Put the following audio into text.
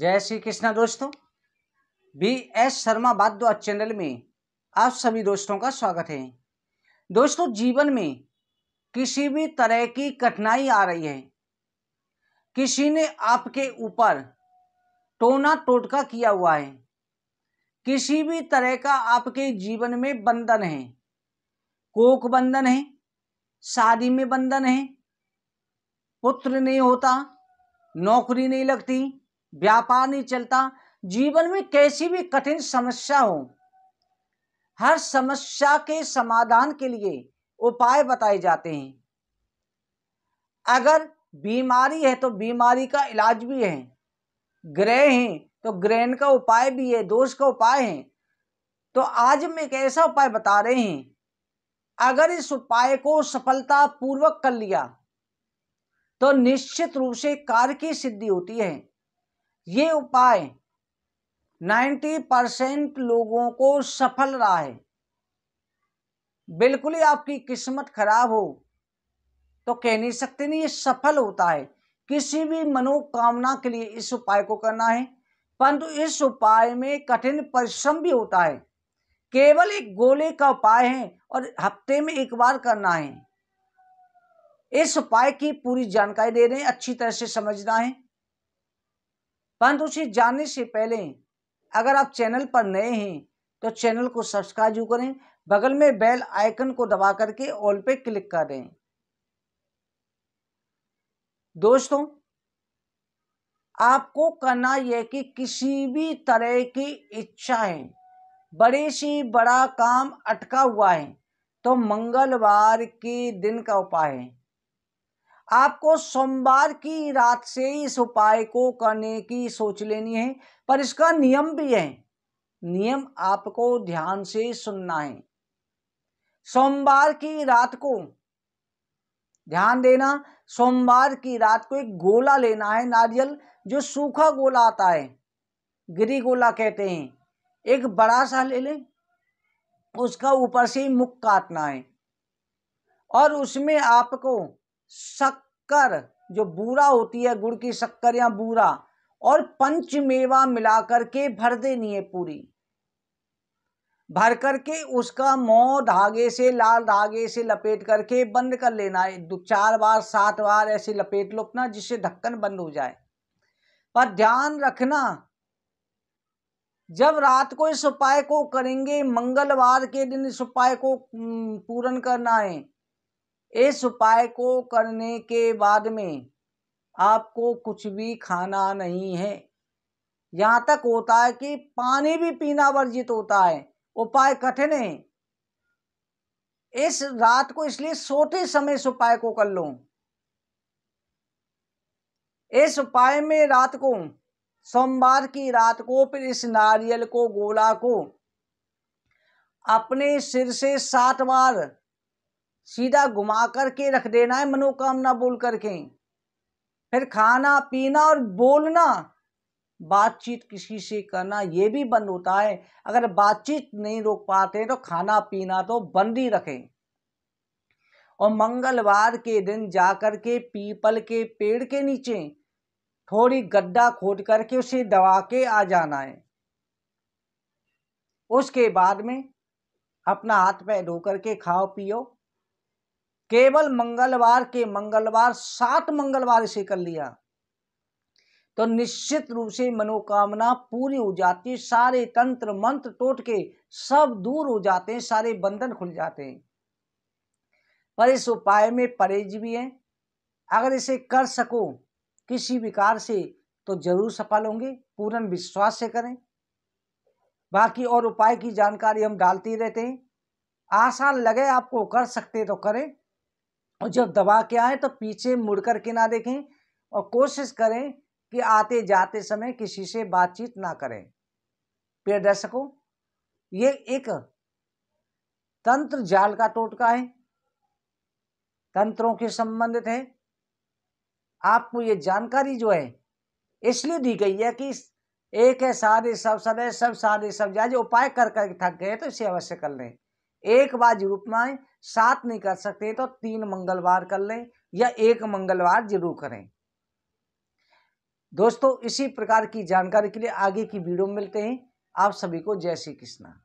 जय श्री कृष्णा दोस्तों B S Sharma बाद्वा चैनल में आप सभी दोस्तों का स्वागत है दोस्तों जीवन में किसी भी तरह की कठिनाई आ रही है किसी ने आपके ऊपर टोना टोटका किया हुआ है किसी भी तरह का आपके जीवन में बंधन है कोक बंधन है शादी में बंधन है पुत्र नहीं होता नौकरी नहीं लगती व्यापार नहीं चलता जीवन में कैसी भी कठिन समस्या हो हर समस्या के समाधान के लिए उपाय बताए जाते हैं अगर बीमारी है तो बीमारी का इलाज भी है ग्रह है तो ग्रहण का उपाय भी है दोष का उपाय है तो आज हम एक ऐसा उपाय बता रहे हैं अगर इस उपाय को सफलता पूर्वक कर लिया तो निश्चित रूप से कार्य की सिद्धि होती है ये उपाय 90 परसेंट लोगों को सफल रहा है बिल्कुल ही आपकी किस्मत खराब हो तो कह नहीं सकते नहीं ये सफल होता है किसी भी मनोकामना के लिए इस उपाय को करना है परंतु इस उपाय में कठिन परिश्रम भी होता है केवल एक गोले का उपाय है और हफ्ते में एक बार करना है इस उपाय की पूरी जानकारी दे रहे हैं अच्छी तरह से समझना है परंतु उसे जानने से पहले अगर आप चैनल पर नए हैं तो चैनल को सब्सक्राइब जरूर करें बगल में बेल आइकन को दबा करके ऑल पे क्लिक कर दें दोस्तों आपको करना यह कि किसी भी तरह की इच्छा है बड़े से बड़ा काम अटका हुआ है तो मंगलवार के दिन का उपाय है आपको सोमवार की रात से इस उपाय को करने की सोच लेनी है पर इसका नियम भी है नियम आपको ध्यान से सुनना है सोमवार की रात को ध्यान देना सोमवार की रात को एक गोला लेना है नारियल जो सूखा गोला आता है गिरी गोला कहते हैं एक बड़ा सा ले लें उसका ऊपर से मुख काटना है और उसमें आपको शक्कर जो बूरा होती है गुड़ की शक्कर या बूरा और पंचमेवा मिलाकर के भर देनी है पूरी भर करके उसका मोह धागे से लाल धागे से लपेट करके बंद कर लेना है दो चार बार सात बार ऐसे लपेट लो अपना जिससे ढक्कन बंद हो जाए पर ध्यान रखना जब रात को इस उपाय को करेंगे मंगलवार के दिन इस उपाय को पूर्ण करना है इस उपाय को करने के बाद में आपको कुछ भी खाना नहीं है यहाँ तक होता है कि पानी भी पीना वर्जित होता है उपाय कठिन है इस रात को इसलिए सोते समय इस उपाय को कर लो इस उपाय में रात को सोमवार की रात को फिर इस नारियल को गोला को अपने सिर से सात बार सीधा घुमा करके रख देना है मनोकामना बोल करके फिर खाना पीना और बोलना बातचीत किसी से करना ये भी बंद होता है अगर बातचीत नहीं रोक पाते तो खाना पीना तो बंद ही रखें और मंगलवार के दिन जाकर के पीपल के पेड़ के नीचे थोड़ी गड्ढा खोद करके उसे दबा के आ जाना है उसके बाद में अपना हाथ पैर धो करके खाओ पियो केवल मंगलवार के मंगलवार सात मंगलवार इसे कर लिया तो निश्चित रूप से मनोकामना पूरी हो जाती है सारे तंत्र मंत्र टोट के सब दूर हो जाते हैं सारे बंधन खुल जाते हैं पर इस उपाय में परहेज भी है अगर इसे कर सको किसी विकार से तो जरूर सफल होंगे पूर्ण विश्वास से करें बाकी और उपाय की जानकारी हम डालते रहते हैं आसान लगे आपको कर सकते तो करें और जब दबा के आए तो पीछे मुड़ कर के ना देखें और कोशिश करें कि आते जाते समय किसी से बातचीत ना करें प्रिय दर्शकों ये एक तंत्र जाल का टोटका है तंत्रों के संबंधित है आपको ये जानकारी जो है इसलिए दी गई है कि एक है साधे सब सदै सब साधे सब जाए उपाय कर कर थक गए तो इसे अवश्य कर लें एक बार जरूर अपनाएं सात नहीं कर सकते तो तीन मंगलवार कर लें या एक मंगलवार जरूर करें दोस्तों इसी प्रकार की जानकारी के लिए आगे की वीडियो में मिलते हैं आप सभी को जय श्री कृष्णा